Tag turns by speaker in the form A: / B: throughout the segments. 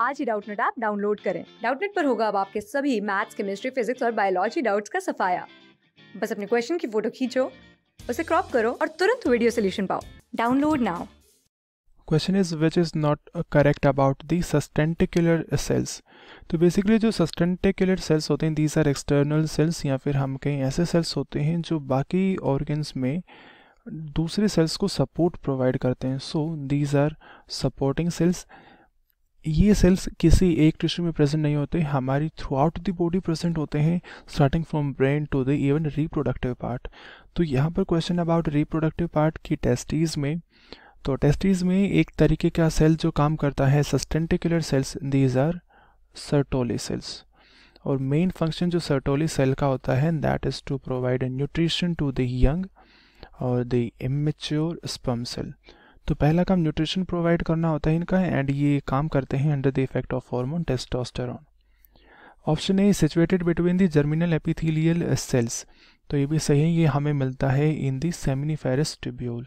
A: आज ही Doubtnut app download करें डाउटनेट पर होगा अब आपके सभी मैथ्स केमिस्ट्री फिजिक्स और बायोलॉजी डाउट्स का सफाया बस अपने क्वेश्चन की फोटो खींचो उसे क्रॉप करो और तुरंत वीडियो सोल्यूशन पाओ download now
B: question is which is not correct about the sustentacular cells तो बेसिकली जो सस्टेंटिकुलर सेल्स होते हैं दीज आर एक्सटर्नल सेल्स या फिर हम कहीं ऐसे सेल्स होते हैं जो बाकी ऑर्गन्स में दूसरे सेल्स को सपोर्ट प्रोवाइड करते हैं so these are supporting cells ये सेल्स किसी एक टिश्यू में प्रेजेंट नहीं होते हमारी throughout the body present होते हैं starting from brain to the even reproductive part तो यहाँ पर क्वेश्चन अबाउट रिप्रोडक्टिव पार्ट की टेस्टीज में तो टेस्टीज में एक तरीके का सेल जो काम करता है sustentacular cells these are Sertoli cells और मेन फंक्शन जो सर्टोली सेल का होता है that is to provide nutrition to the young और द इमेच्योर स्पम सेल तो पहला काम न्यूट्रिशन प्रोवाइड करना होता है इनका एंड ये काम करते हैं under the effect of hormone testosterone option A situated between the germinal epithelial cells तो ये भी सही है ये हमें मिलता है इन दी सेमिनीफेरस ट्यूब्यूल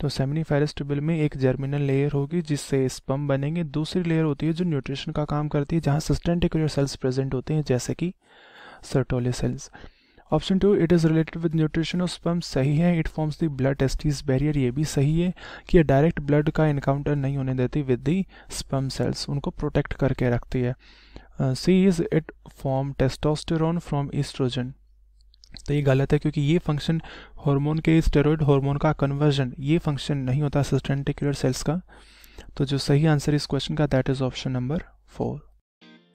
B: तो सेमिनीफेरस ट्यूब्यूल में एक जर्मिनल लेयर होगी जिससे स्पम बनेंगे दूसरी लेयर होती है जो न्यूट्रिशन का काम करती है जहाँ सस्टेंटिकुलर सेल्स प्रेजेंट होते हैं जैसे कि Sertoli cells option two it is related with nutrition of sperms सही है it forms the blood testis barrier ये भी सही है कि यह डायरेक्ट ब्लड का इनकाउंटर नहीं होने देती विद दी स्पम सेल्स उनको प्रोटेक्ट करके रखती है C is it form testosterone from estrogen तो ये गलत है क्योंकि ये फंक्शन हार्मोन के स्टेरॉइड हार्मोन का कन्वर्जन ये फंक्शन नहीं होता सिस्टेंटिकुलर सेल्स का तो जो सही आंसर इस क्वेश्चन का that is option number four